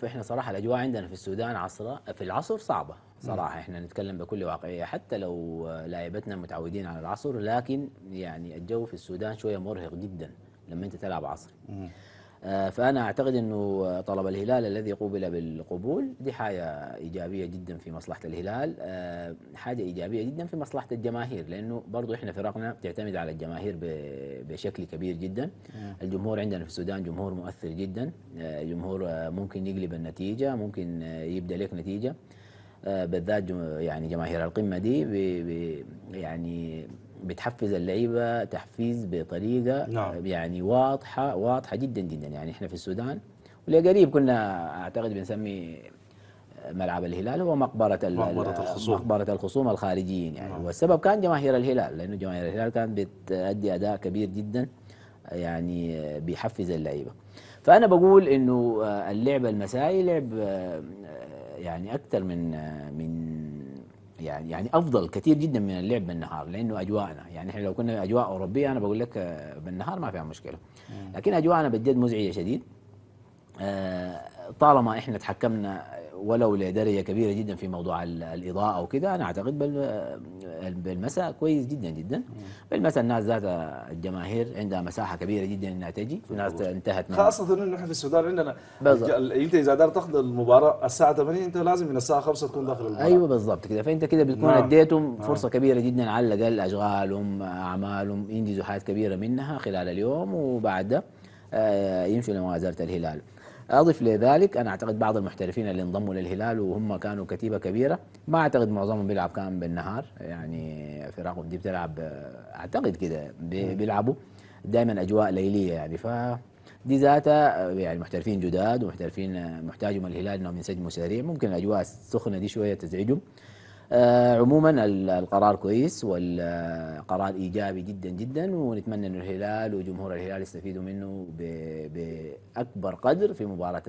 فاحنا صراحه الاجواء عندنا في السودان عصر في العصر صعبه صراحه احنا نتكلم بكل واقعيه حتى لو لاعبتنا متعودين على العصر لكن يعني الجو في السودان شويه مرهق جدا لما انت تلعب عصر آه، فأنا أعتقد أنه طلب الهلال الذي قوبل بالقبول دي حاجة إيجابية جدا في مصلحة الهلال آه، حاجة إيجابية جدا في مصلحة الجماهير لأنه برضو إحنا فرقنا تعتمد على الجماهير بشكل كبير جدا الجمهور عندنا في السودان جمهور مؤثر جدا آه، جمهور ممكن يقلب النتيجة ممكن يبدأ لك نتيجة آه، بالذات يعني جماهير القمه دي بي بي يعني بتحفز اللعيبه تحفيز بطريقه نعم. يعني واضحه واضحه جدا جدا يعني احنا في السودان ولقريب كنا اعتقد بنسمي آه، ملعب الهلال هو مقبرة مقبرة آه، الخصوم مقبرة الخصوم الخارجيين يعني نعم. والسبب كان جماهير الهلال لأنه جماهير الهلال كانت بتأدي أداء كبير جدا يعني بيحفز اللعيبة فأنا بقول إنه آه، اللعبة المسائي لعب آه، يعني أكثر من آه، من يعني يعني افضل كثير جدا من اللعب بالنهار لانه اجواءنا يعني احنا لو كنا اجواء اوروبيه انا بقول لك بالنهار ما فيها مشكله لكن اجواءنا بجد مزعجه شديد طالما احنا تحكمنا ولو لدرجة كبيرة جدا في موضوع الإضاءة وكذا أنا أعتقد بالمساء كويس جدا جدا بالمساء الناس ذات الجماهير عندها مساحة كبيرة جدا إنها تجي الناس انتهت منها خاصة إنه إحنا في السودان عندنا أنت إذا دار تأخذ المباراة الساعة 8 أنت لازم من الساعة 5 تكون داخل المباراة أيوه بالضبط كده فأنت كده بتكون نعم. أديتهم نعم. فرصة كبيرة جدا على الأقل أشغالهم أعمالهم ينجزوا حاجات كبيرة منها خلال اليوم وبعد آه، يمشوا لموازاة الهلال أضف لذلك أنا أعتقد بعض المحترفين اللي انضموا للهلال وهم كانوا كتيبة كبيرة ما أعتقد معظمهم بيلعب كان بالنهار يعني فرقهم دي بتلعب أعتقد كده بيلعبوا دائما أجواء ليلية يعني ف دي ذاتها يعني محترفين جداد ومحترفين محتاجهم الهلال انهم ينسجموا سريع ممكن الاجواء السخنه دي شويه تزعجهم آه، عموما القرار كويس والقرار ايجابي جدا جدا ونتمنى ان الهلال وجمهور الهلال يستفيدوا منه باكبر قدر في مباراه